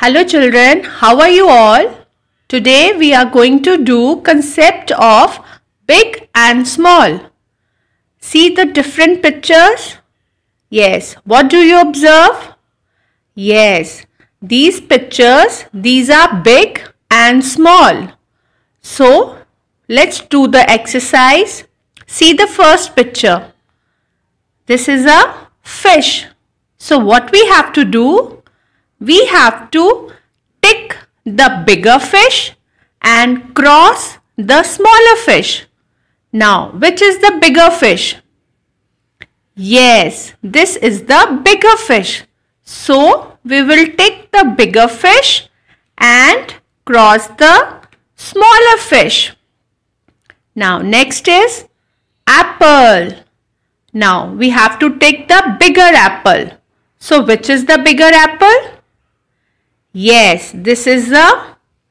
Hello children, how are you all? Today we are going to do concept of big and small. See the different pictures? Yes. What do you observe? Yes. These pictures, these are big and small. So, let's do the exercise. See the first picture. This is a fish. So, what we have to do? we have to tick the bigger fish and cross the smaller fish. Now, which is the bigger fish? Yes, this is the bigger fish. So, we will take the bigger fish and cross the smaller fish. Now, next is apple. Now, we have to take the bigger apple. So, which is the bigger apple? Yes, this is a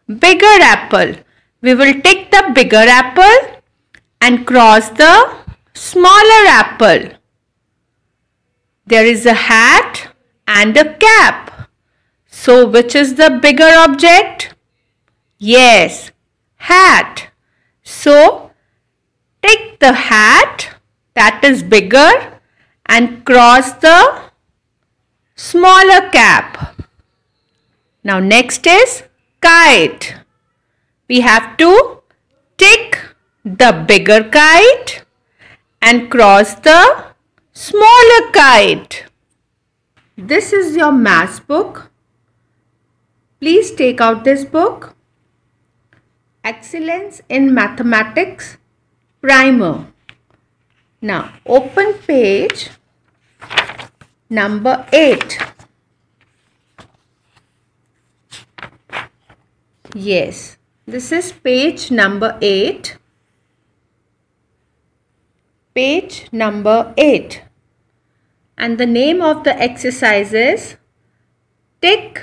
bigger apple. We will take the bigger apple and cross the smaller apple. There is a hat and a cap. So which is the bigger object? Yes, hat. So take the hat that is bigger and cross the smaller cap. Now next is kite. We have to take the bigger kite and cross the smaller kite. This is your math book. Please take out this book. Excellence in Mathematics Primer. Now open page number 8. Yes, this is page number 8. Page number 8. And the name of the exercise is Tick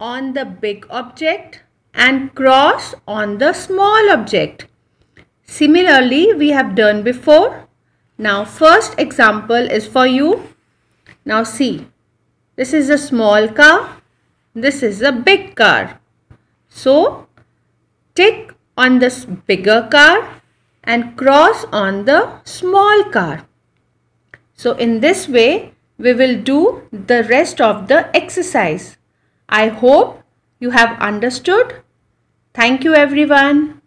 on the big object and cross on the small object. Similarly, we have done before. Now, first example is for you. Now, see. This is a small car. This is a big car. So tick on the bigger car and cross on the small car. So in this way we will do the rest of the exercise. I hope you have understood. Thank you everyone.